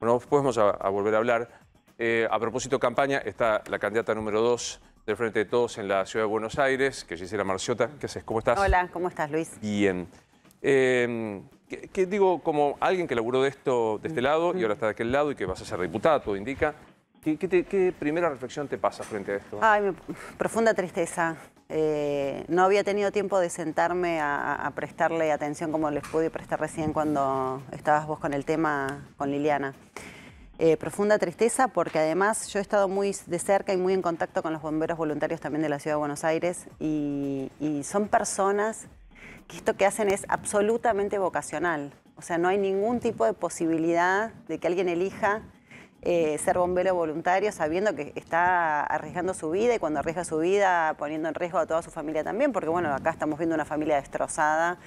Bueno, pues vamos a, volver a hablar. Eh, a propósito de campaña, está la candidata número dos del Frente de Todos en la Ciudad de Buenos Aires, que es Gisela Marciota. ¿Qué haces? ¿Cómo estás? Hola, ¿cómo estás, Luis? Bien. Em, ¿Qué digo, como alguien que laburó de esto de este lado y ahora está de aquel lado y que vas a ser diputada, todo indica, ¿qué, primera reflexión te pasa frente a esto? Ay, profunda tristeza. Eh, no había tenido tiempo de sentarme a, prestarle atención como les pude prestar recién cuando estabas vos con el tema con Liliana. Eh, profunda tristeza porque además yo he estado muy de cerca y muy en contacto con los bomberos voluntarios también de la Ciudad de Buenos Aires y son personas que esto que hacen es absolutamente vocacional. O sea, no hay ningún tipo de posibilidad de que alguien elija eh, ser bombero voluntario sabiendo que está arriesgando su vida y cuando arriesga su vida poniendo en riesgo a toda su familia también, porque bueno, acá estamos viendo una familia destrozada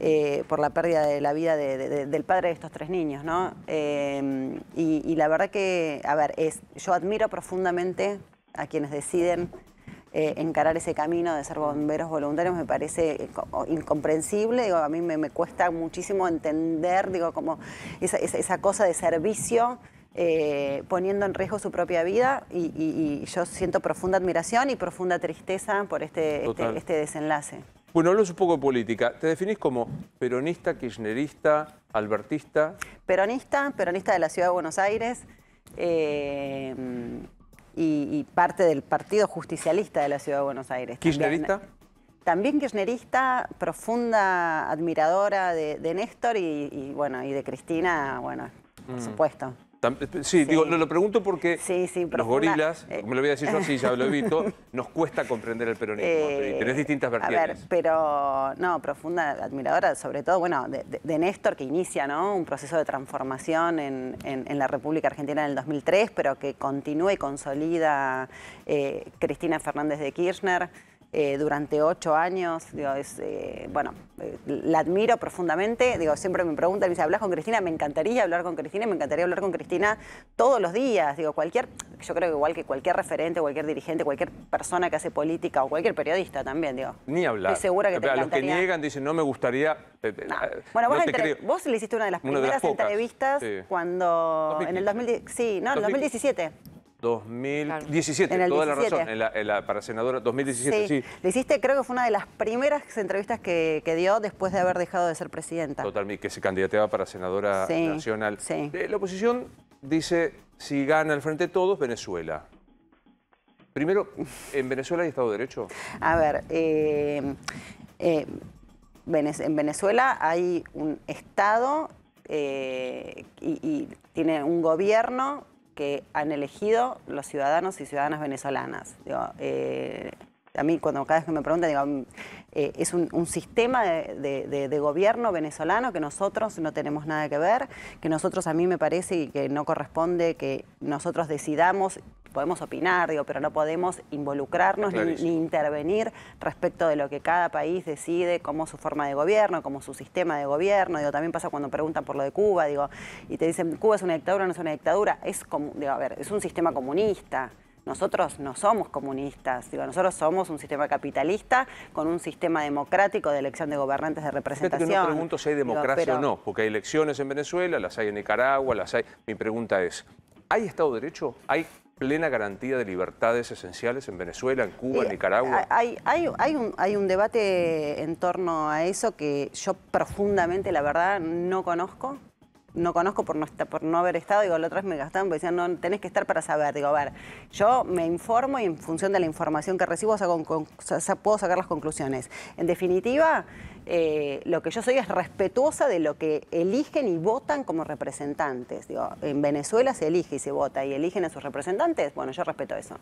eh, por la pérdida de la vida del padre de estos tres niños, ¿no? Eh, y, la verdad que, a ver, yo admiro profundamente a quienes deciden encarar ese camino de ser bomberos voluntarios me parece incomprensible, digo, a mí me, cuesta muchísimo entender, digo, como esa cosa de servicio eh, poniendo en riesgo su propia vida y, yo siento profunda admiración y profunda tristeza por este, este, este, desenlace. Bueno, hablo un poco de política. ¿Te definís como peronista, kirchnerista, albertista? Peronista, peronista de la Ciudad de Buenos Aires eh, y, parte del Partido Justicialista de la Ciudad de Buenos Aires. ¿Kirchnerista? También, kirchnerista, profunda admiradora de, Néstor y, bueno, y de Cristina, bueno, por mm. supuesto. Eh, sí, digo, lo, pregunto porque los gorilas, eh. me lo voy a decir yo así, ya lo he visto, nos cuesta comprender el peronismo. Eh, tienes tenés distintas vertientes. A ver, pero no, profunda admiradora, sobre todo, bueno, de, Néstor, que inicia ¿no? un proceso de transformación en, en, la República Argentina en el 2003, pero que continúa y consolida Cristina Fernández de Kirchner. Eh, durante ocho años. Digo, es, eh, bueno, eh, la admiro profundamente. Digo, siempre me preguntan, me ¿hablas con Cristina? Me encantaría hablar con Cristina me encantaría hablar con Cristina todos los días. Digo, cualquier, yo creo que igual que cualquier referente, cualquier dirigente, cualquier persona que hace política o cualquier periodista también, digo. Ni hablar. segura que te A los que niegan dicen, no me gustaría... Ah, bueno, vos, le hiciste una de las primeras entrevistas cuando... En el sí, no, en el 2017. 2017, toda la razón, para senadora 2017, sí. Le hiciste, creo que fue una de las primeras entrevistas que, dio después de haber dejado de ser presidenta. Totalmente, que se candidateaba para senadora nacional. Eh, la oposición dice, si gana el Frente de Todos, Venezuela. Primero, ¿en Venezuela hay Estado de Derecho? A ver, eh, eh, en Venezuela hay un Estado y, y tiene un gobierno que han elegido los ciudadanos y ciudadanas venezolanas. Eh, a mí cuando cada vez que me preguntan, digo, mm, eh, es un, sistema de, gobierno venezolano que nosotros no tenemos nada que ver, que nosotros a mí me parece y que no corresponde que nosotros decidamos, podemos opinar, digo, pero no podemos involucrarnos ni, intervenir respecto de lo que cada país decide, como su forma de gobierno, como su sistema de gobierno. Digo, también pasa cuando preguntan por lo de Cuba, digo, y te dicen, Cuba es una dictadura, no es una dictadura, es como, digo, a ver, es un sistema comunista. Nosotros no somos comunistas, digo, nosotros somos un sistema capitalista con un sistema democrático de elección de gobernantes de representación. Yo no pregunto si hay democracia o no, porque hay elecciones en Venezuela, las hay en Nicaragua, las hay. Mi pregunta es, ¿hay Estado de Derecho? ¿Hay plena garantía de libertades esenciales en Venezuela, en Cuba, en eh, Nicaragua? Hay, hay, hay, un, hay, un, debate en torno a eso que yo profundamente, la verdad, no conozco no conozco por no, por no haber estado, digo, la otro me gastaban, me decían, no, tenés que estar para saber. Digo, a ver, yo me informo y en función de la información que recibo saco, puedo sacar las conclusiones. En definitiva, eh, lo que yo soy es respetuosa de lo que eligen y votan como representantes. Digo, en Venezuela se elige y se vota y eligen a sus representantes, bueno, yo respeto eso.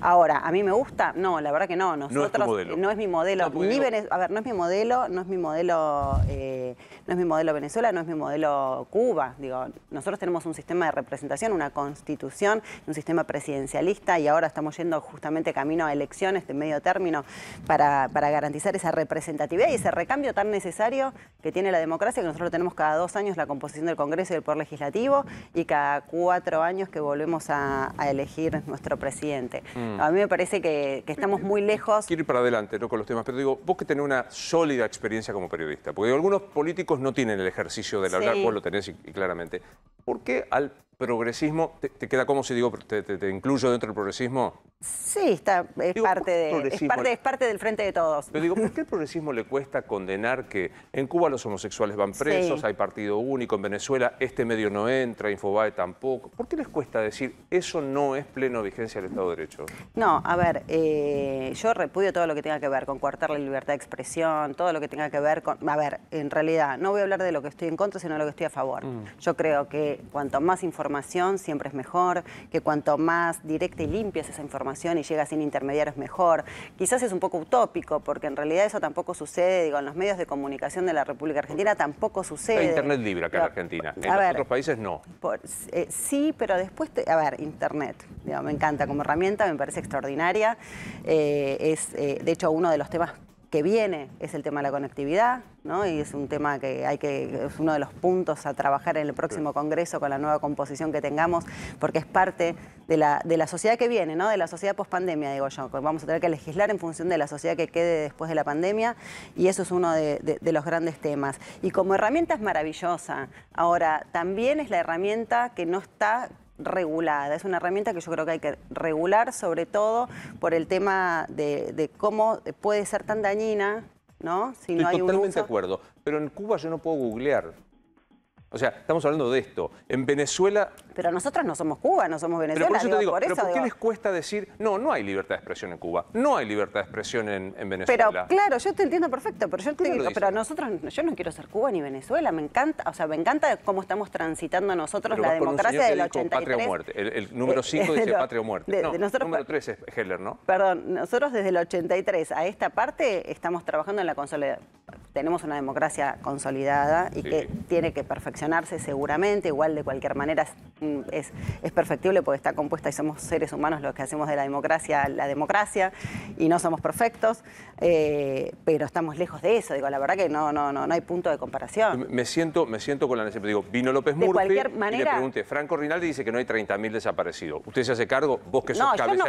Ahora, ¿a mí me gusta? No, la verdad que no. Nosotros, no es, mi modelo. a ver, no es mi modelo, no es mi modelo, eh, no es mi modelo Venezuela, no es mi modelo Cuba. Digo, nosotros tenemos un sistema de representación, una constitución, un sistema presidencialista y ahora estamos yendo justamente camino a elecciones de medio término para, para garantizar esa representatividad y ese recambio tan necesario que tiene la democracia, que nosotros tenemos cada dos años la composición del Congreso y del Poder Legislativo y cada cuatro años que volvemos a, elegir nuestro presidente. Mm. A mí me parece que, estamos muy lejos. Quiero ir para adelante ¿no? con los temas, pero digo, vos que tenés una sólida experiencia como periodista, porque algunos políticos no tienen el ejercicio de hablar, vos lo tenés claramente. ¿Por qué al progresismo, te, queda como si digo, te, incluyo dentro del progresismo? Sí, es, parte de, es, parte, del frente de todos. Pero digo, ¿por qué el progresismo le cuesta condenar que en Cuba los homosexuales van presos, hay partido único, en Venezuela este medio no entra, Infobae tampoco? ¿Por qué les cuesta decir eso no es pleno vigencia del Estado de Derecho? No, a ver, eh, yo repudio todo lo que tenga que ver con coartar la libertad de expresión, todo lo que tenga que ver con... A ver, en realidad, no voy a hablar de lo que estoy en contra, sino de lo que estoy a favor. Mm. Yo creo que cuanto más información información siempre es mejor, que cuanto más directa y limpia es esa información y llega sin intermediarios mejor. Quizás es un poco utópico, porque en realidad eso tampoco sucede, digo, en los medios de comunicación de la República Argentina tampoco sucede. Hay internet libre acá en Argentina, en otros países no. Eh, sí, pero después, a ver, internet, me encanta como herramienta, me parece extraordinaria, eh, es eh, de hecho uno de los temas que viene es el tema de la conectividad, ¿no? y es un tema que hay que, es uno de los puntos a trabajar en el próximo Congreso con la nueva composición que tengamos, porque es parte de la, de la sociedad que viene, ¿no? de la sociedad pospandemia, digo yo. Vamos a tener que legislar en función de la sociedad que quede después de la pandemia, y eso es uno de, de los grandes temas. Y como herramienta es maravillosa. Ahora, también es la herramienta que no está regulada. Es una herramienta que yo creo que hay que regular, sobre todo por el tema de, cómo puede ser tan dañina, ¿no? Si no hay totalmente de acuerdo, pero en Cuba yo no puedo googlear. O sea, estamos hablando de esto. En Venezuela... Pero nosotros no somos Cuba, no somos Venezuela. por eso te digo, por, qué les cuesta decir, no, no hay libertad de expresión en Cuba, no hay libertad de expresión en, Venezuela? Pero claro, yo te entiendo perfecto, pero yo te digo, pero nosotros, yo no quiero ser Cuba ni Venezuela, me encanta, o sea, me encanta cómo estamos transitando nosotros la democracia del 83. El, número 5 eh, eh, dice patria o muerte. De, número 3 es Heller, ¿no? Perdón, nosotros desde el 83 a esta parte estamos trabajando en la consolidación. Tenemos una democracia consolidada y que tiene que perfeccionarse seguramente, igual de cualquier manera mm, es, es, perfectible porque está compuesta y somos seres humanos los que hacemos de la democracia la democracia y no somos perfectos. Eh, pero estamos lejos de eso. Digo, la verdad que no, no, no, no hay punto de comparación. Me siento, me siento con la necesidad. Digo, vino López Murphy de cualquier manera, y le pregunté, Franco Rinaldi dice que no hay 30.000 desaparecidos. ¿Usted se hace cargo? Vos que sos cabeza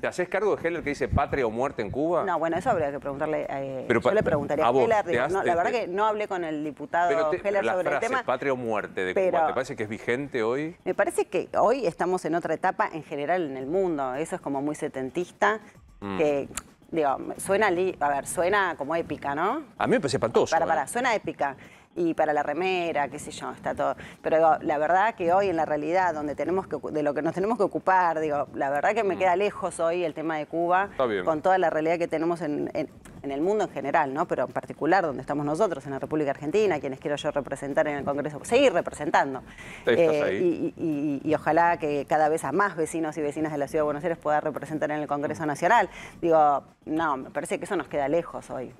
¿Te haces cargo de Heller que dice patria o muerte en Cuba? No, bueno, eso habría que preguntarle. Eh, yo le preguntaría a, Heller. la verdad que no hablé con el diputado te, Heller sobre el tema. patria o muerte de Cuba, ¿te parece que es vigente hoy? Me parece que hoy estamos en otra etapa en general en el mundo. Eso es como muy setentista. Mm. Que Digo, suena, li a ver, suena como épica, ¿no? A mí me parece espantoso. Para, para, ¿eh? suena épica y para la remera, qué sé yo, está todo. Pero digo, la verdad que hoy en la realidad, donde tenemos que, de lo que nos tenemos que ocupar, digo, la verdad que me mm. queda lejos hoy el tema de Cuba, con toda la realidad que tenemos en, el mundo en general, ¿no? Pero en particular donde estamos nosotros, en la República Argentina, quienes quiero yo representar en el Congreso, seguir representando. Eh, y, ojalá que cada vez a más vecinos y vecinas de la Ciudad de Buenos Aires pueda representar en el Congreso mm. Nacional. Digo, no, me parece que eso nos queda lejos hoy.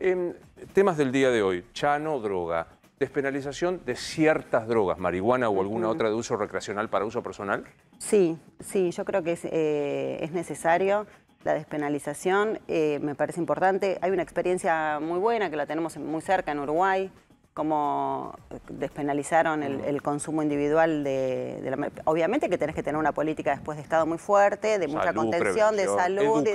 temas del día de hoy, Chano, droga despenalización de ciertas drogas, marihuana o alguna otra de uso recreacional para uso personal? Sí, sí, yo creo que es, eh, necesario la despenalización, eh, me parece importante. Hay una experiencia muy buena que la tenemos muy cerca en Uruguay, como despenalizaron mm. el, consumo individual de, la, Obviamente que tenés que tener una política después de Estado muy fuerte, de mucha contención, de salud, de,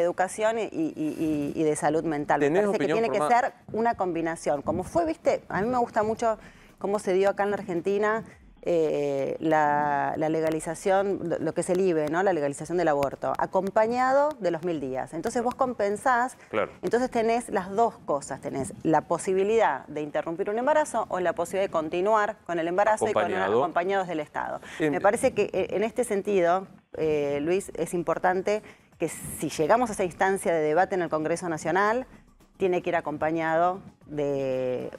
educación y, de salud mental. parece que tiene que ser una combinación. Como fue, viste, a mí me gusta mucho cómo se dio acá en la Argentina eh, la, legalización, lo, que es el IBE, ¿no? la legalización del aborto, acompañado de los mil días. Entonces vos compensás, entonces tenés las dos cosas, tenés la posibilidad de interrumpir un embarazo o la posibilidad de continuar con el embarazo y con los acompañados del Estado. Em, Me parece que eh, en este sentido, eh, Luis, es importante que si llegamos a esa instancia de debate en el Congreso Nacional, tiene que ir acompañado de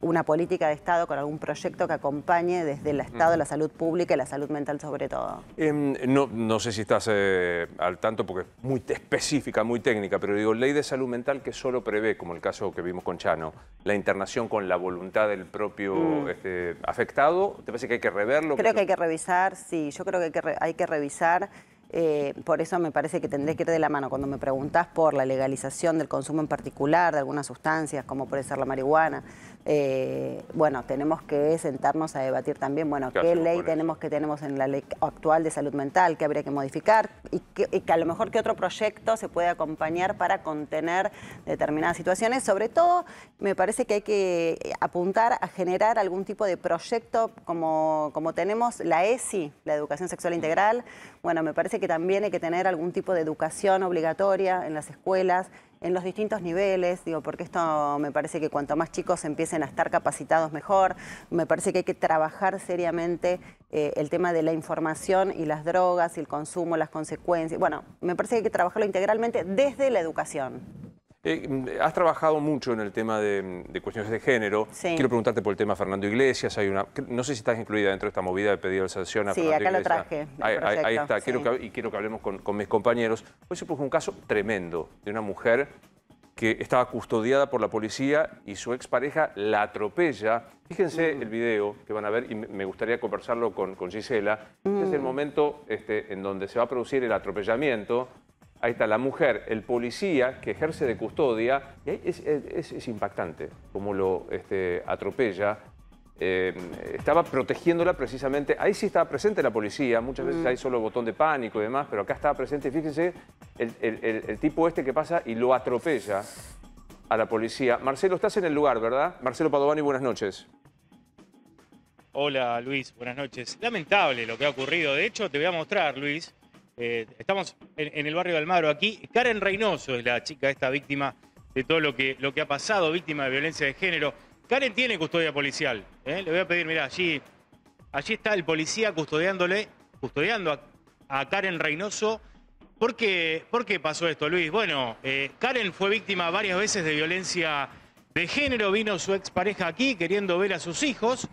una política de Estado con algún proyecto que acompañe desde el Estado la salud pública y la salud mental sobre todo. Em, no, no, sé si estás eh, al tanto porque es muy específica, muy técnica, pero digo, ley de salud mental que solo prevé, como el caso que vimos con Chano, la internación con la voluntad del propio mm. este, afectado, ¿te parece que hay que reverlo? Creo que hay que revisar, sí, yo creo que hay que, revisar. Eh, por eso me parece que tendré que ir de la mano. Cuando me preguntás por la legalización del consumo en particular de algunas sustancias, como puede ser la marihuana, eh, bueno, tenemos que sentarnos a debatir también, bueno, qué, ley tenemos que tenemos en la ley actual de salud mental, que habría que modificar y que, a lo mejor qué otro proyecto se puede acompañar para contener determinadas situaciones. Sobre todo, me parece que hay que apuntar a generar algún tipo de proyecto como, como tenemos la ESI, la Educación Sexual Integral. Bueno, me parece que también hay que tener algún tipo de educación obligatoria en las escuelas en los distintos niveles, digo, porque esto me parece que cuanto más chicos empiecen a estar capacitados mejor, me parece que hay que trabajar seriamente eh, el tema de la información y las drogas y el consumo, las consecuencias, bueno, me parece que hay que trabajarlo integralmente desde la educación. Eh, mm, has trabajado mucho en el tema de, mm, cuestiones de género. Quiero preguntarte por el tema Fernando Iglesias. no sé si estás incluida dentro de esta movida de pedido de sanción a sí, Fernando Sí, acá lo traje. Ahí, está, y quiero que hablemos con, mis compañeros. Hoy se puso un caso tremendo de una mujer que estaba custodiada por la policía y su expareja la atropella. Fíjense mm. el video que van a ver y me gustaría conversarlo con, con Gisela. es el momento este, en donde se va a producir el atropellamiento. Ahí está la mujer, el policía que ejerce de custodia, es, impactante cómo lo este, atropella. Eh, estaba protegiéndola precisamente, ahí sí estaba presente la policía, muchas veces mm. hay solo botón de pánico y demás, pero acá estaba presente, fíjense, el, el tipo este que pasa y lo atropella a la policía. Marcelo, estás en el lugar, ¿verdad? Marcelo Padovani, buenas noches. Hola Luis, buenas noches. Lamentable lo que ha ocurrido. De hecho, te voy a mostrar, Luis, eh, estamos en, el barrio de Almagro aquí. Karen Reynoso es la chica, esta víctima de todo lo que, lo que ha pasado, víctima de violencia de género. Karen tiene custodia policial. ¿eh? Le voy a pedir, mira allí, allí está el policía custodiándole, custodiando a, Karen Reynoso. ¿Por qué, ¿Por qué, pasó esto, Luis? Bueno, eh, Karen fue víctima varias veces de violencia de género. Vino su expareja aquí queriendo ver a sus hijos.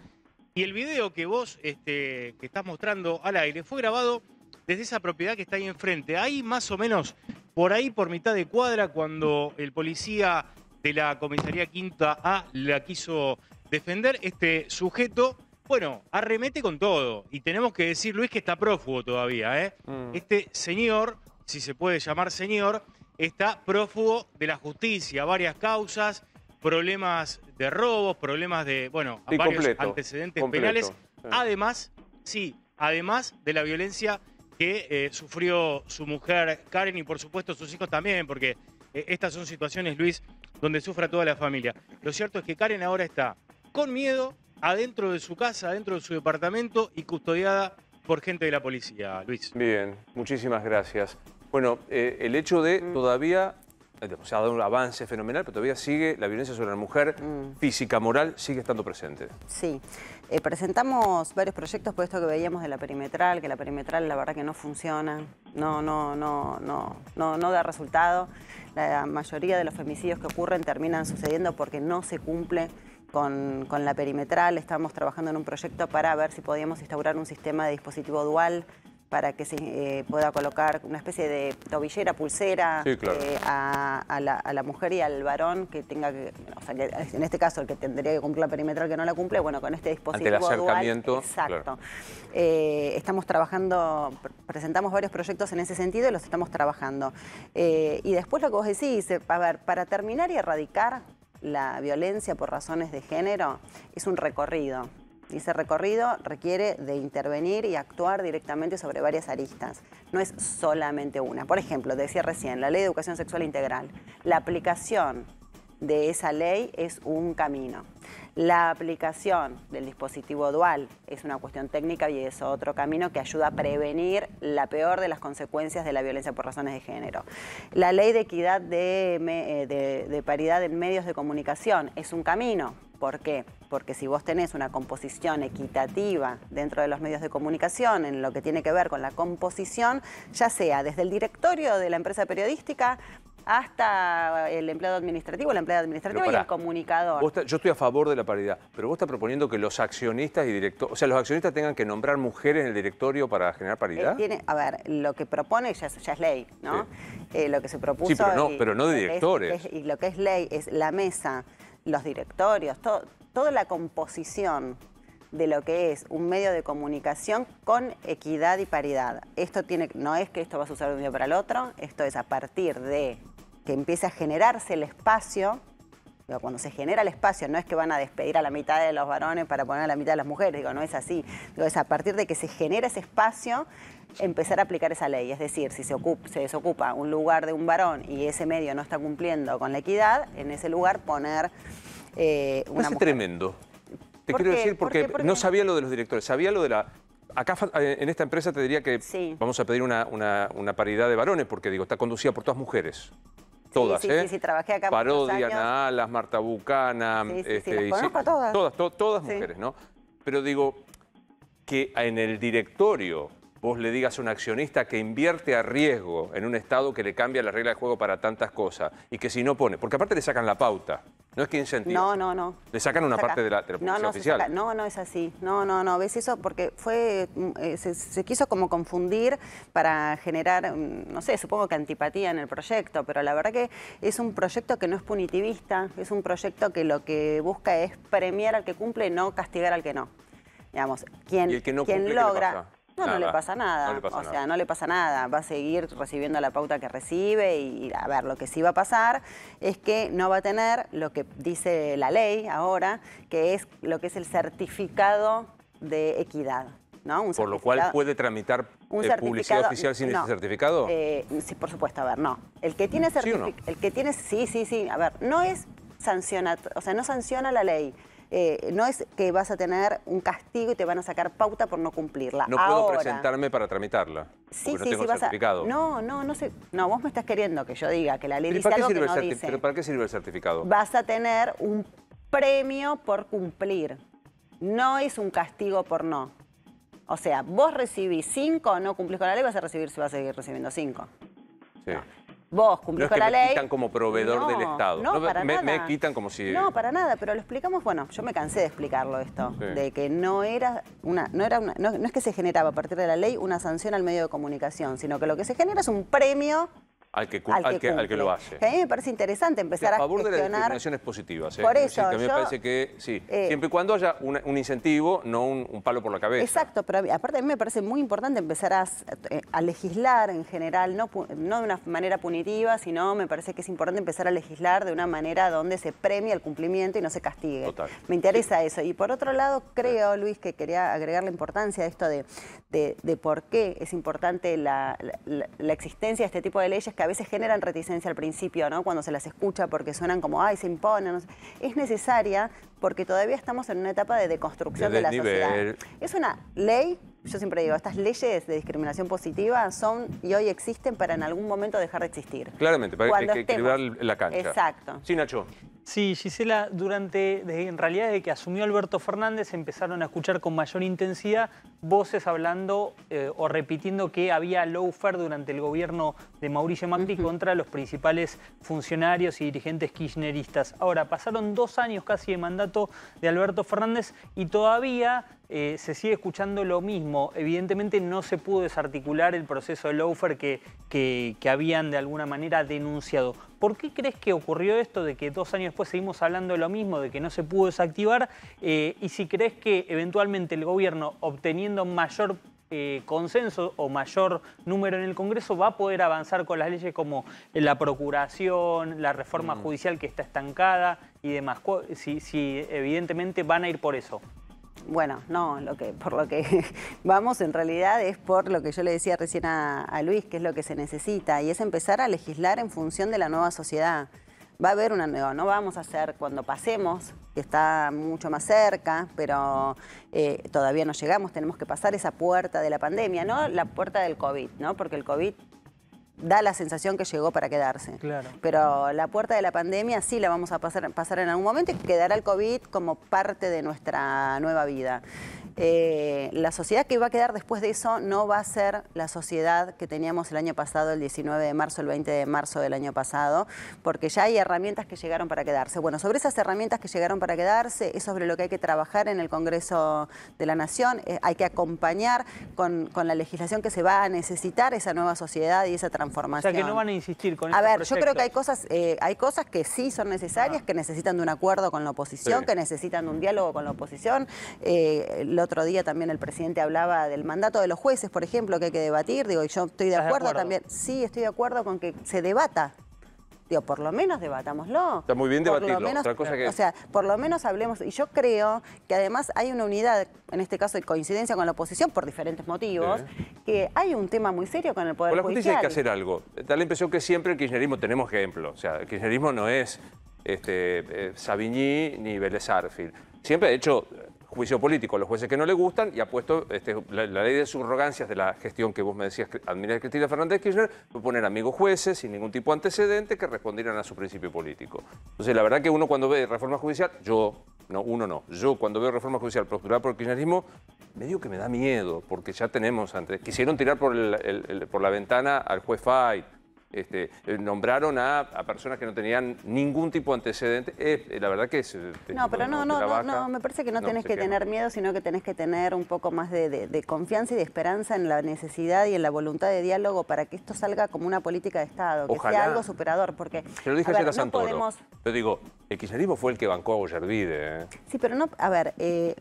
Y el video que vos este, que estás mostrando al aire fue grabado desde esa propiedad que está ahí enfrente. Ahí más o menos, por ahí, por mitad de cuadra, cuando el policía de la comisaría quinta A la quiso defender, este sujeto, bueno, arremete con todo. Y tenemos que decir, Luis, que está prófugo todavía. ¿eh? Mm. Este señor, si se puede llamar señor, está prófugo de la justicia, varias causas, problemas de robos, problemas de, bueno, varios antecedentes penales. Además, sí, además de la violencia eh, sufrió su mujer Karen y por supuesto sus hijos también, porque eh, estas son situaciones, Luis, donde sufra toda la familia. Lo cierto es que Karen ahora está con miedo adentro de su casa, adentro de su departamento y custodiada por gente de la policía, Luis. Bien, muchísimas gracias. Bueno, eh, el hecho de todavía se ha dado un avance fenomenal, pero todavía sigue la violencia sobre la mujer mm. física, moral, sigue estando presente. Sí, eh, presentamos varios proyectos por esto que veíamos de la perimetral, que la perimetral la verdad que no funciona, no, no, no, no, no, no da resultado. La mayoría de los femicidios que ocurren terminan sucediendo porque no se cumple con, con la perimetral. Estamos trabajando en un proyecto para ver si podíamos instaurar un sistema de dispositivo dual para que se eh, pueda colocar una especie de tobillera, pulsera eh, a, la, mujer y al varón que tenga que, en este caso el que tendría que cumplir la perimetral que no la cumple, bueno, con este dispositivo acercamiento, exacto. Eh, estamos trabajando, presentamos varios proyectos en ese sentido y los estamos trabajando. y después lo que vos decís, a ver, para terminar y erradicar la violencia por razones de género es un recorrido. Ese recorrido requiere de intervenir y actuar directamente sobre varias aristas, no es solamente una. Por ejemplo, decía recién, la ley de educación sexual integral, la aplicación de esa ley es un camino. La aplicación del dispositivo dual es una cuestión técnica y es otro camino que ayuda a prevenir la peor de las consecuencias de la violencia por razones de género. La ley de equidad de, eh, de paridad en medios de comunicación es un camino ¿Por qué? Porque si vos tenés una composición equitativa dentro de los medios de comunicación, en lo que tiene que ver con la composición, ya sea desde el directorio de la empresa periodística hasta el empleado administrativo, el empleado administrativo y el comunicador. yo estoy a favor de la paridad, pero vos estás proponiendo que los accionistas y directores, o sea, los accionistas tengan que nombrar mujeres en el directorio para generar paridad. Eh, a ver, lo que propone ya, es ley, ¿no? Eh, lo que se propuso. Sí, pero no, pero no de directores. y lo que es ley es la mesa los directorios, toda la composición de lo que es un medio de comunicación con equidad y paridad. Esto tiene, no es que esto va a usar un día para el otro, esto es a partir de que empiece a generarse el espacio cuando se genera el espacio, no es que van a despedir a la mitad de los varones para poner a la mitad de las mujeres, digo, no es así. Digo, a partir de que se genera ese espacio empezar a aplicar esa ley. Es decir, si se, ocupa, desocupa un lugar de un varón y ese medio no está cumpliendo con la equidad, en ese lugar poner eh, una mujer. tremendo. Te quiero decir porque, no sabía lo de los directores, sabía lo de la... Acá eh, en esta empresa te diría que vamos a pedir una, paridad de varones, porque digo, está conducida por todas mujeres todas, sí, sí, ¿eh? Sí, trabajé acá Parodia, Ana Alas, Marta Bucana. Sí, sí, este, sí, conozco a todas. Todas, todas mujeres, ¿no? Pero digo, que en el directorio vos le digas a un accionista que invierte a riesgo en un Estado que le cambia la regla de juego para tantas cosas y que si no pone, porque aparte le sacan la pauta, no es que incentiva. No, no, no. Le sacan una parte de la, de no, no, oficial. No, no es así. No, no, no. ¿Ves eso? Porque fue. Eh, se, quiso como confundir para generar, mm, no sé, supongo que antipatía en el proyecto, pero la verdad que es un proyecto que no es punitivista, es un proyecto que lo que busca es premiar al que cumple, y no castigar al que no. Digamos, quien, quien logra. No, no le pasa nada. o sea, no le pasa nada. Va a seguir recibiendo la pauta que recibe y, a ver, lo que sí va a pasar es que no va a tener lo que dice la ley ahora, que es lo que es el certificado de equidad. ¿no? Por lo cual puede tramitar un eh, publicidad oficial sin ese certificado. Eh, sí, por supuesto, a ver, no. El que tiene certificado, el que tiene, sí, sí, sí, a ver, no es sanciona, o sea, no sanciona la ley eh, no es que vas a tener un castigo y te van a sacar pauta por no cumplirla. No puedo presentarme para tramitarla. Sí, no sí, sí, No, no, no sé. No, vos me estás queriendo que yo diga que la ley dice algo que no dice. para qué sirve el certificado? Vas a tener un premio por cumplir. No es un castigo por no. O sea, vos recibís cinco, no cumplís con la ley, vas a recibir, vas a seguir recibiendo cinco. Sí vos cumplís no la me quitan como proveedor del Estado. para me, nada. me quitan como si... No, para nada, pero lo explicamos, bueno, yo me cansé de explicarlo esto, de que no era una, no era una, no es que se generaba a partir de la ley una sanción al medio de comunicación, sino que lo que se genera es un premio al que, que, lo hace. a mí me parece interesante empezar a favor de las positivas. ¿eh? Por parece que, eh, siempre y cuando haya un, incentivo, no un, palo por la cabeza. Exacto, pero aparte a mí me parece muy importante empezar a, eh, legislar en general, no, de una manera punitiva, sino me parece que es importante empezar a legislar de una manera donde se premia el cumplimiento y no se castigue. Total. Me interesa eso. Y por otro lado, creo, Luis, que quería agregar la importancia de esto de, de, por qué es importante la, existencia de este tipo de leyes a veces generan reticencia al principio, ¿no? Cuando se las escucha porque suenan como, ay, se imponen. Es necesaria porque todavía estamos en una etapa de deconstrucción de, la sociedad. Es una ley yo siempre digo, estas leyes de discriminación positiva son y hoy existen para en algún momento dejar de existir. Claramente, para que, la cancha. Exacto. Sí, Nacho. Sí, Gisela, durante, en realidad desde que asumió Alberto Fernández empezaron a escuchar con mayor intensidad voces hablando eh, o repitiendo que había lawfare durante el gobierno de Mauricio Macri contra los principales funcionarios y dirigentes kirchneristas. Ahora, pasaron dos años casi de mandato de Alberto Fernández y todavía eh, se sigue escuchando lo mismo. Evidentemente no se pudo desarticular el proceso de lawfare que, que habían de alguna manera denunciado. ¿Por qué crees que ocurrió esto de que dos años después seguimos hablando de lo mismo, de que no se pudo desactivar? Eh, y si crees que eventualmente el gobierno, obteniendo mayor eh, consenso o mayor número en el Congreso, va a poder avanzar con las leyes como la procuración, la reforma mm. judicial que está estancada y demás? si evidentemente van a ir por eso. Bueno, no, lo que, por lo que vamos en realidad es por lo que yo le decía recién a, Luis, que es lo que se necesita, y es empezar a legislar en función de la nueva sociedad. Va a haber una nueva, no vamos a hacer cuando pasemos, que está mucho más cerca, pero eh, todavía no llegamos, tenemos que pasar esa puerta de la pandemia, no la puerta del COVID, ¿no? porque el COVID da la sensación que llegó para quedarse. Pero la puerta de la pandemia sí la vamos a pasar, pasar en algún momento y quedará el COVID como parte de nuestra nueva vida. Eh, la sociedad que va a quedar después de eso no va a ser la sociedad que teníamos el año pasado, el 19 de marzo, el 20 de marzo del año pasado, porque ya hay herramientas que llegaron para quedarse. Bueno, sobre esas herramientas que llegaron para quedarse, es sobre lo que hay que trabajar en el Congreso de la Nación, eh, hay que acompañar con, la legislación que se va a necesitar esa nueva sociedad y esa transformación. O sea, que no van a insistir con A ver, yo creo que hay cosas, eh, hay cosas que sí son necesarias, que necesitan de un acuerdo con la oposición, que necesitan de un diálogo con la oposición otro día también el presidente hablaba del mandato de los jueces, por ejemplo, que hay que debatir. Digo, y yo estoy de acuerdo, también. Sí, estoy de acuerdo con que se debata. Digo, por lo menos debatámoslo. Está muy bien debatirlo. O sea, por lo menos hablemos. Y yo creo que además hay una unidad, en este caso de coincidencia con la oposición, por diferentes motivos, que hay un tema muy serio con el Poder Judicial. Con la justicia hay que hacer algo. Da la impresión que siempre el kirchnerismo, tenemos ejemplo. O sea, el kirchnerismo no es este, eh, Savigny ni Vélez Siempre, de hecho, juicio político a los jueces que no le gustan y ha puesto este, la, ley de subrogancias de la gestión que vos me decías, admirar Cristina Fernández Kirchner, poner amigos jueces sin ningún tipo de antecedente que respondieran a su principio político. Entonces, la verdad que uno cuando ve reforma judicial, yo, no, uno no, yo cuando veo reforma judicial procurada por el kirchnerismo, medio que me da miedo, porque ya tenemos antes, quisieron tirar por, por la ventana al juez Fight, este, eh, nombraron a, personas que no tenían ningún tipo de antecedente. Eh, la verdad que es... Eh, no, pero no, no, no, me parece que no, tenés que tener miedo, sino que tenés que tener un poco más de, confianza y de esperanza en la necesidad y en la voluntad de diálogo para que esto salga como una política de Estado, que sea algo superador, porque... Se lo dije a ayer digo, el kirchnerismo fue el que bancó a Goyardide, Sí, pero no, a ver,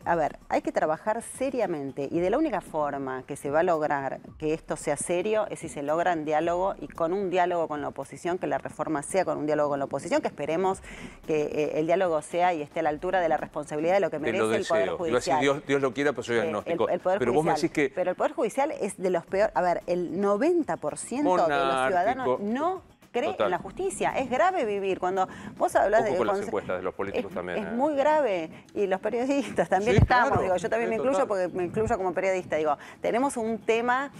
a ver, hay que trabajar seriamente y de la única forma que se va a lograr que esto sea serio es si se logra en diálogo y con un diálogo con la oposición, que la reforma sea con un diálogo con la oposición, que esperemos que eh, el diálogo sea y esté a la altura de la responsabilidad de lo que merece el Poder Judicial. Dios, Dios, lo quiera, pero pues soy eh, agnóstico. pero vos me decís que... Pero el Poder Judicial es de los peores... A ver, el 90% de los ciudadanos no cree en la justicia. Es grave vivir. Cuando vos hablas de. de los políticos es, también. Es ¿eh? muy grave. Y los periodistas también estamos. Digo, yo también me incluyo porque me incluyo como periodista. Digo, tenemos un tema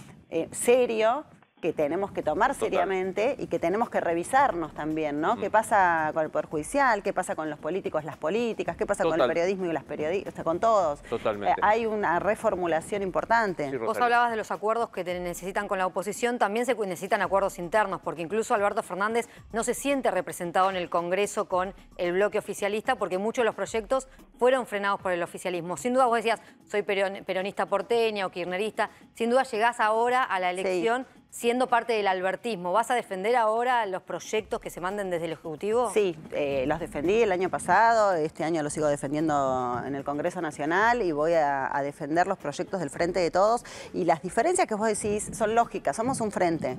serio que tenemos que tomar seriamente y que tenemos que revisarnos también, ¿no? ¿Qué mm. pasa con el Poder Judicial? ¿Qué pasa con los políticos, las políticas? ¿Qué pasa con el periodismo y las periodistas? Con todos. Totalmente. Eh, hay una reformulación importante. Vos hablabas de los acuerdos que necesitan con la oposición, también se necesitan acuerdos internos, porque incluso Alberto Fernández no se siente representado en el Congreso con el bloque oficialista, porque muchos de los proyectos fueron frenados por el oficialismo. Sin duda vos decías, soy peronista porteña o kirchnerista, sin duda llegás ahora a la elección siendo parte del albertismo. ¿Vas a defender ahora los proyectos que se manden desde el Ejecutivo? Sí, eh, los defendí el año pasado, este año los sigo defendiendo en el Congreso Nacional y voy a, defender los proyectos del Frente de Todos. Y las diferencias que vos decís son lógicas, somos un frente.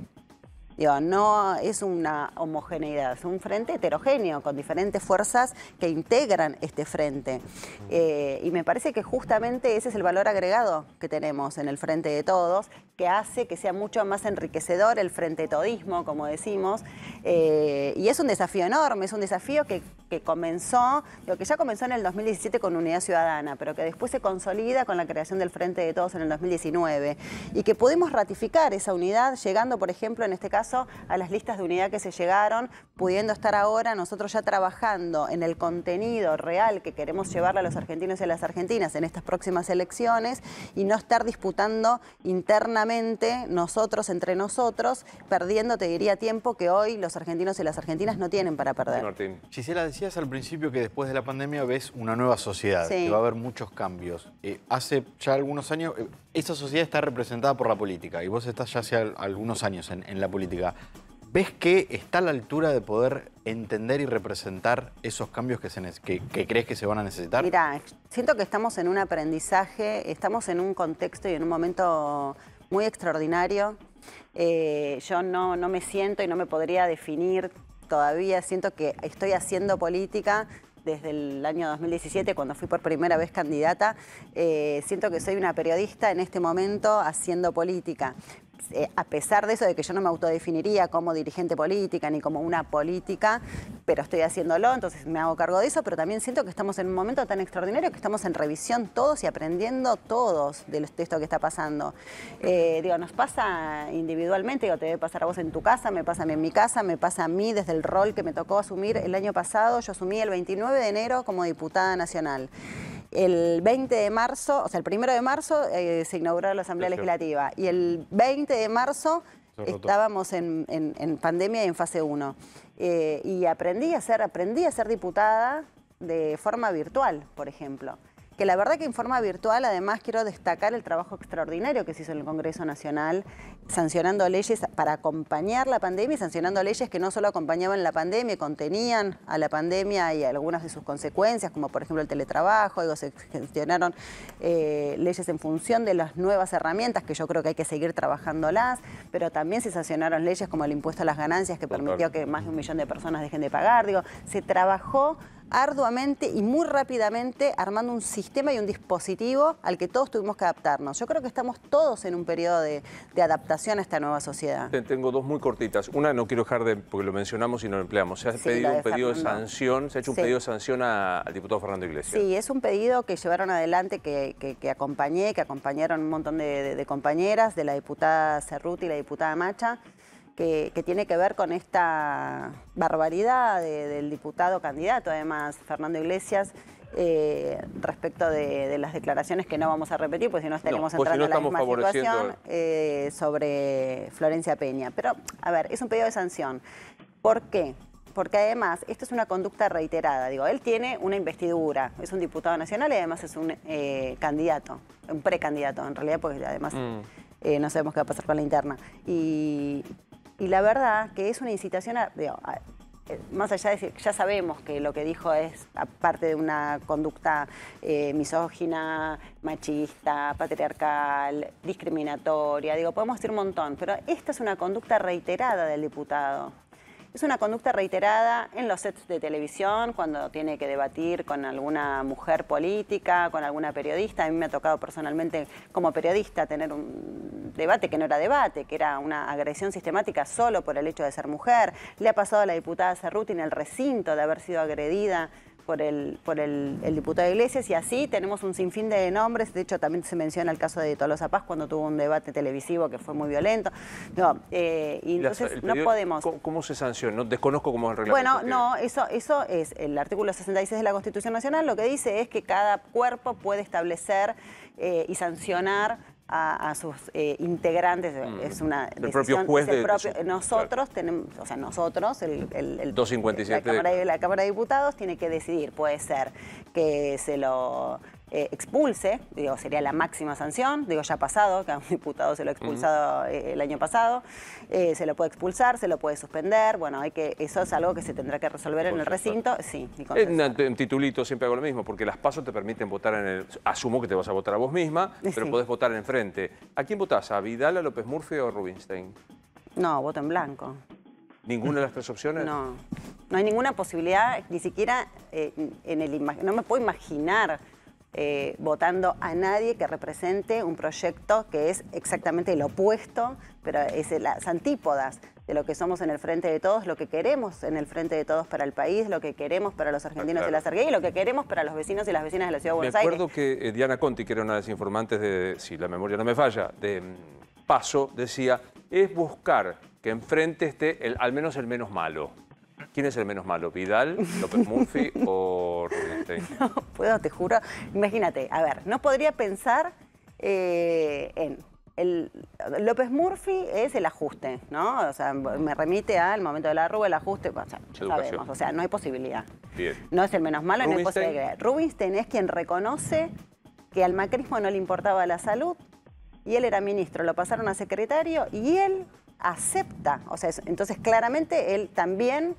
Digo, no es una homogeneidad, es un frente heterogéneo con diferentes fuerzas que integran este frente. Eh, y me parece que justamente ese es el valor agregado que tenemos en el frente de todos que hace que sea mucho más enriquecedor el frente todismo, como decimos. Eh, y es un desafío enorme, es un desafío que, comenzó, lo que ya comenzó en el 2017 con Unidad Ciudadana, pero que después se consolida con la creación del Frente de Todos en el 2019. Y que pudimos ratificar esa unidad llegando, por ejemplo, en este caso, a las listas de unidad que se llegaron, pudiendo estar ahora nosotros ya trabajando en el contenido real que queremos llevarle a los argentinos y a las argentinas en estas próximas elecciones y no estar disputando internamente nosotros entre nosotros, perdiendo, te diría, tiempo que hoy los argentinos y las argentinas no tienen para perder. Martín. Gisela, decías al principio que después de la pandemia ves una nueva sociedad, que va a haber muchos cambios. Eh, hace ya algunos años, eh, esa sociedad está representada por la política y vos estás ya hace algunos años en, la política. ¿Ves que está a la altura de poder entender y representar esos cambios que, que crees que se van a necesitar? Mira, siento que estamos en un aprendizaje, estamos en un contexto y en un momento muy extraordinario. Eh, yo no, me siento y no me podría definir todavía. Siento que estoy haciendo política, desde el año 2017, cuando fui por primera vez candidata. Eh, siento que soy una periodista en este momento haciendo política, eh, a pesar de eso, de que yo no me autodefiniría como dirigente política ni como una política, pero estoy haciéndolo, entonces me hago cargo de eso, pero también siento que estamos en un momento tan extraordinario que estamos en revisión todos y aprendiendo todos de, lo, esto que está pasando. Eh, digo, nos pasa individualmente, digo, te debe pasar a vos en tu casa, me pasa a mí en mi casa, me pasa a mí desde el rol que me tocó asumir el año pasado, yo asumí el 29 de enero como diputada nacional el 20 de marzo, o sea, el 1 de marzo eh, se inauguró la Asamblea Legislativa y el 20 de marzo estábamos en, en, pandemia y en fase 1. Eh, y aprendí a, aprendí a ser diputada de forma virtual, por ejemplo que la verdad que en forma virtual además quiero destacar el trabajo extraordinario que se hizo en el Congreso Nacional, sancionando leyes para acompañar la pandemia y sancionando leyes que no solo acompañaban la pandemia, contenían a la pandemia y algunas de sus consecuencias, como por ejemplo el teletrabajo, digo, se gestionaron eh, leyes en función de las nuevas herramientas, que yo creo que hay que seguir trabajándolas, pero también se sancionaron leyes como el impuesto a las ganancias, que permitió que más de un millón de personas dejen de pagar, digo, se trabajó arduamente y muy rápidamente armando un sistema y un dispositivo al que todos tuvimos que adaptarnos. Yo creo que estamos todos en un periodo de, adaptación a esta nueva sociedad. Tengo dos muy cortitas. Una no quiero dejar de, porque lo mencionamos y no lo empleamos. Se ha pedido un pedido de sanción, se ha hecho un pedido de sanción al diputado Fernando Iglesias. Sí, es un pedido que llevaron adelante, que, que, acompañé, que acompañaron un montón de, de compañeras, de la diputada Cerruti y la diputada Macha que, tiene que ver con esta barbaridad del diputado candidato, además, Fernando Iglesias, eh, respecto de, las declaraciones que no vamos a repetir, porque si no estaremos pues entrando en la misma situación eh, sobre Florencia Peña. Pero, a ver, es un pedido de sanción. ¿Por qué? Porque además, esto es una conducta reiterada. Digo, él tiene una investidura, es un diputado nacional y además es un eh, candidato, un precandidato en realidad, porque además mm. no sabemos qué va a pasar con la interna. Y y la verdad que es una incitación a, eh, más allá de decir, ya sabemos que lo que dijo es aparte de una conducta eh, misógina, machista, patriarcal, discriminatoria, digo, podemos decir un montón, pero esta es una conducta reiterada del diputado. Es una conducta reiterada en los sets de televisión, cuando tiene que debatir con alguna mujer política, con alguna periodista. A mí me ha tocado personalmente como periodista tener un debate que no era debate, que era una agresión sistemática solo por el hecho de ser mujer. Le ha pasado a la diputada Cerruti en el recinto de haber sido agredida por el, por el, diputado de Iglesias y así tenemos un sinfín de nombres. De hecho, también se menciona el caso de Tolosa Paz cuando tuvo un debate televisivo que fue muy violento. No, eh, y entonces no podemos. ¿cómo, se sanciona? desconozco cómo es el reglamento. Bueno, no, eso, eso es el artículo 66 de la Constitución Nacional. Lo que dice es que cada cuerpo puede establecer eh, y sancionar a, a sus eh, integrantes. Eh, mm. Es una decisión, Nosotros tenemos, o sea, nosotros, el, 257. La, Cámara de, la Cámara de Diputados tiene que decidir. Puede ser que se lo eh, expulse, digo, sería la máxima sanción, digo, ya ha pasado, que a un diputado se lo ha expulsado eh, el año pasado, eh, se lo puede expulsar, se lo puede suspender, bueno, hay que, eso es algo que se tendrá que resolver en el recinto, sí. En, titulito siempre hago lo mismo, porque las pasos te permiten votar en el, asumo que te vas a votar a vos misma, pero podés votar en frente. ¿A quién votás? ¿A Vidal, a López Murphy o a Rubinstein? No, voto en blanco. ¿Ninguna de las tres opciones? No, no hay ninguna posibilidad, ni siquiera en el... No me puedo imaginar eh, votando a nadie que represente un proyecto que es exactamente el opuesto, pero es las antípodas de lo que somos en el frente de todos, lo que queremos en el frente de todos para el país, lo que queremos para los argentinos y las argentinas y lo que queremos para los vecinos y las vecinas de la ciudad de Buenos Aires. Me acuerdo que eh, Diana Conti, que era una de las informantes de, si la memoria no me falla, de mm, Paso, decía, es buscar que enfrente esté el, al menos el menos malo. ¿Quién es el menos malo? ¿Vidal, López Murphy o No puedo, te juro. Imagínate, a ver, no podría pensar eh, en el, López Murphy es el ajuste, ¿no? O sea, me remite al momento de la arruga, el ajuste, o sea, sabemos, o sea, no hay posibilidad. No es el menos malo, no hay posibilidad. Rubinstein es quien reconoce que al macrismo no le importaba la salud y él era ministro, lo pasaron a secretario y él acepta, o sea, entonces claramente él también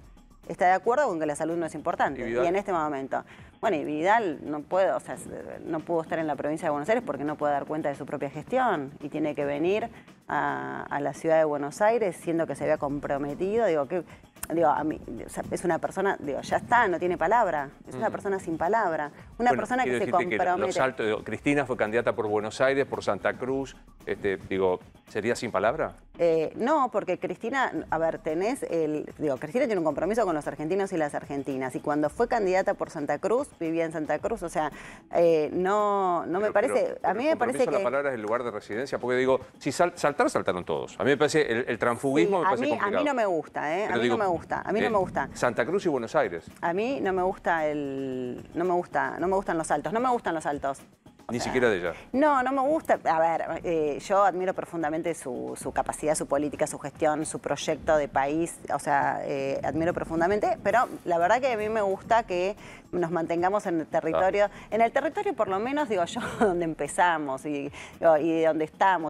está de acuerdo con que la salud no es importante y en este momento. Bueno, y Vidal no puedo, eh, no pudo estar en la provincia de Buenos Aires porque no puede dar cuenta de su propia gestión y tiene que venir a, la ciudad de Buenos Aires siendo que se había comprometido. Digo, que, digo, a mí, es una persona, digo, ya está, no tiene palabra, es una persona sin palabra, una persona que se compromete. Que Cristina fue candidata por Buenos Aires, por Santa Cruz, este, digo, ¿Sería sin palabra? Eh, no, porque Cristina, a ver, tenés el. Digo, Cristina tiene un compromiso con los argentinos y las argentinas. Y cuando fue candidata por Santa Cruz, vivía en Santa Cruz. O sea, eh, no, no me parece. a mí me parece que. la palabra es el lugar de residencia, porque digo, si saltar, saltaron todos. A mí me parece el, el transfugismo. me a, mí, a mí no me gusta, ¿eh? A mí no me gusta. A mí no eh, me gusta. Santa Cruz y Buenos Aires. A mí no me gusta el. No me gusta. No me gustan los saltos. No me gustan los saltos. Ni siquiera de ella. No, no me gusta. A ver, eh, yo admiro profundamente su, capacidad, su política, su gestión, su proyecto de país. O sea, eh, admiro profundamente. Pero la verdad que a mí me gusta que nos mantengamos en el territorio. En el territorio, por lo menos, digo yo, donde empezamos y donde estamos.